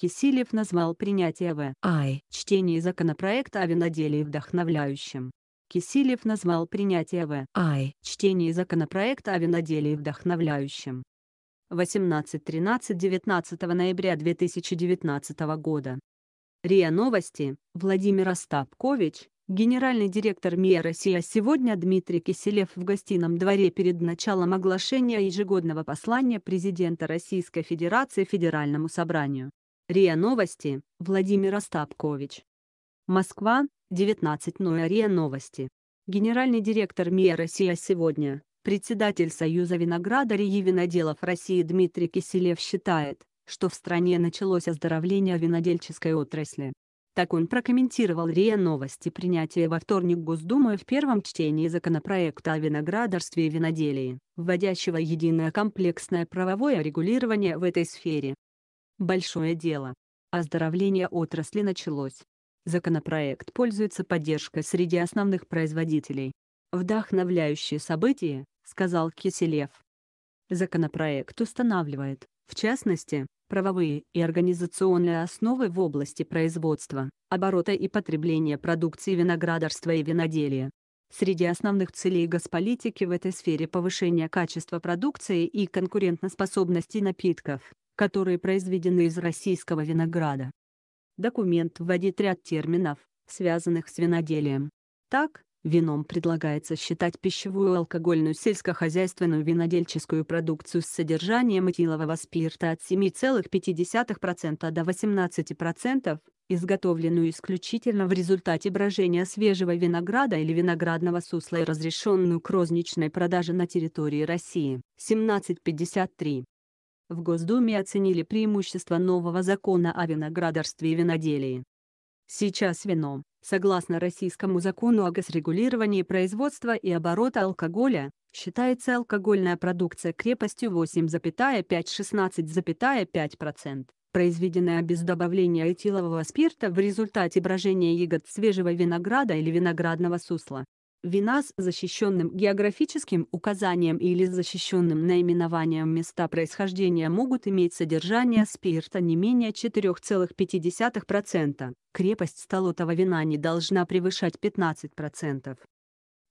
Кисилев назвал принятие в АИ чтение законопроекта о виноделии вдохновляющим. Кисилев назвал принятие в АИ чтение законопроекта о виноделии вдохновляющим. 18-13 19 ноября 2019 года. РИА Новости, Владимир Остапкович, генеральный директор МИА «Россия» сегодня Дмитрий Киселев в гостином дворе перед началом оглашения ежегодного послания президента Российской Федерации Федеральному собранию. РИА Новости, Владимир Остапкович. Москва, 19.00 РИА Новости. Генеральный директор МИА «Россия сегодня», председатель Союза виноградарей и виноделов России Дмитрий Киселев считает, что в стране началось оздоровление винодельческой отрасли. Так он прокомментировал РИА Новости принятие во вторник Госдумы в первом чтении законопроекта о виноградарстве и виноделии, вводящего единое комплексное правовое регулирование в этой сфере. Большое дело. Оздоровление отрасли началось. Законопроект пользуется поддержкой среди основных производителей. «Вдохновляющее событие», — сказал Киселев. Законопроект устанавливает, в частности, правовые и организационные основы в области производства, оборота и потребления продукции виноградарства и виноделия. Среди основных целей госполитики в этой сфере повышение качества продукции и конкурентоспособности напитков, которые произведены из российского винограда. Документ вводит ряд терминов, связанных с виноделием. Так, вином предлагается считать пищевую алкогольную сельскохозяйственную винодельческую продукцию с содержанием этилового спирта от 7,5% до 18%, изготовленную исключительно в результате брожения свежего винограда или виноградного сусла и разрешенную к розничной продаже на территории России. 1753 в Госдуме оценили преимущества нового закона о виноградарстве и виноделии. Сейчас вино, согласно российскому закону о госрегулировании производства и оборота алкоголя, считается алкогольная продукция крепостью 8,5-16,5%, произведенная без добавления этилового спирта в результате брожения ягод свежего винограда или виноградного сусла. Вина с защищенным географическим указанием или защищенным наименованием места происхождения могут иметь содержание спирта не менее 4,5%. Крепость столотого вина не должна превышать 15%.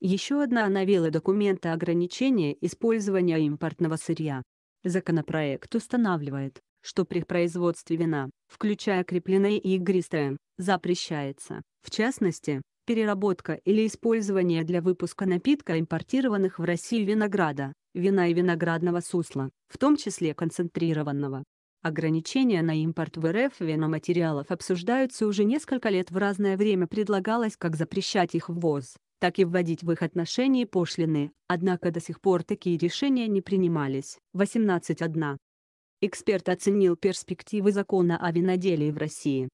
Еще одна новелла документа ограничения использования импортного сырья. Законопроект устанавливает, что при производстве вина, включая крепленное и игристое, запрещается, в частности, переработка или использование для выпуска напитка импортированных в Россию винограда, вина и виноградного сусла, в том числе концентрированного. Ограничения на импорт в РФ виноматериалов обсуждаются уже несколько лет в разное время предлагалось как запрещать их ввоз, так и вводить в их отношении пошлины, однако до сих пор такие решения не принимались. 18.1. Эксперт оценил перспективы закона о виноделии в России.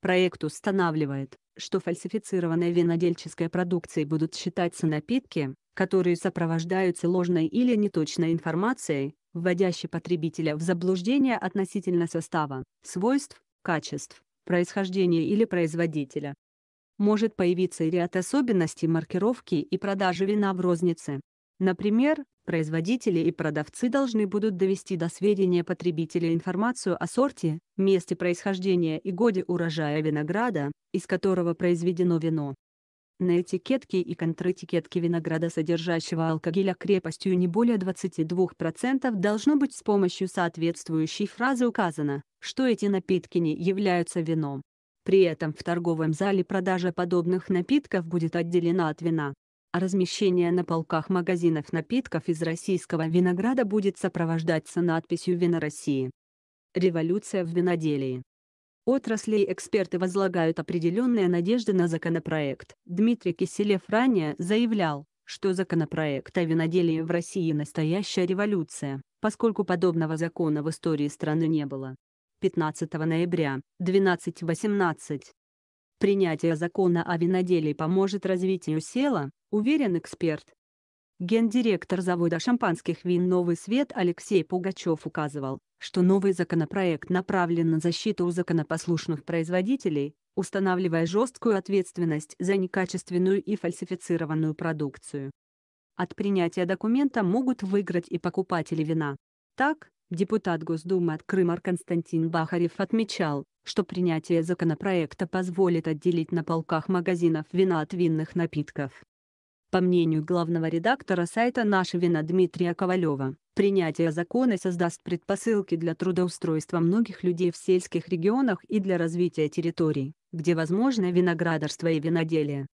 Проект устанавливает, что фальсифицированной винодельческой продукцией будут считаться напитки, которые сопровождаются ложной или неточной информацией, вводящей потребителя в заблуждение относительно состава, свойств, качеств, происхождения или производителя. Может появиться и ряд особенностей маркировки и продажи вина в рознице. Например, Производители и продавцы должны будут довести до сведения потребителя информацию о сорте, месте происхождения и годе урожая винограда, из которого произведено вино. На этикетке и контретикетке винограда, содержащего алкогеля а крепостью не более 22%, должно быть с помощью соответствующей фразы указано, что эти напитки не являются вином. При этом в торговом зале продажа подобных напитков будет отделена от вина. А размещение на полках магазинов напитков из российского винограда будет сопровождаться надписью «Вино России». Революция в виноделии. Отрасли эксперты возлагают определенные надежды на законопроект. Дмитрий Киселев ранее заявлял, что законопроект о виноделии в России настоящая революция, поскольку подобного закона в истории страны не было. 15 ноября, 12.18. Принятие закона о виноделии поможет развитию села, уверен эксперт. Гендиректор завода шампанских вин «Новый свет» Алексей Пугачев указывал, что новый законопроект направлен на защиту законопослушных производителей, устанавливая жесткую ответственность за некачественную и фальсифицированную продукцию. От принятия документа могут выиграть и покупатели вина. Так, депутат Госдумы от Крыма Константин Бахарев отмечал, что принятие законопроекта позволит отделить на полках магазинов вина от винных напитков. По мнению главного редактора сайта «Наше вино» Дмитрия Ковалева, принятие закона создаст предпосылки для трудоустройства многих людей в сельских регионах и для развития территорий, где возможно виноградарство и виноделие.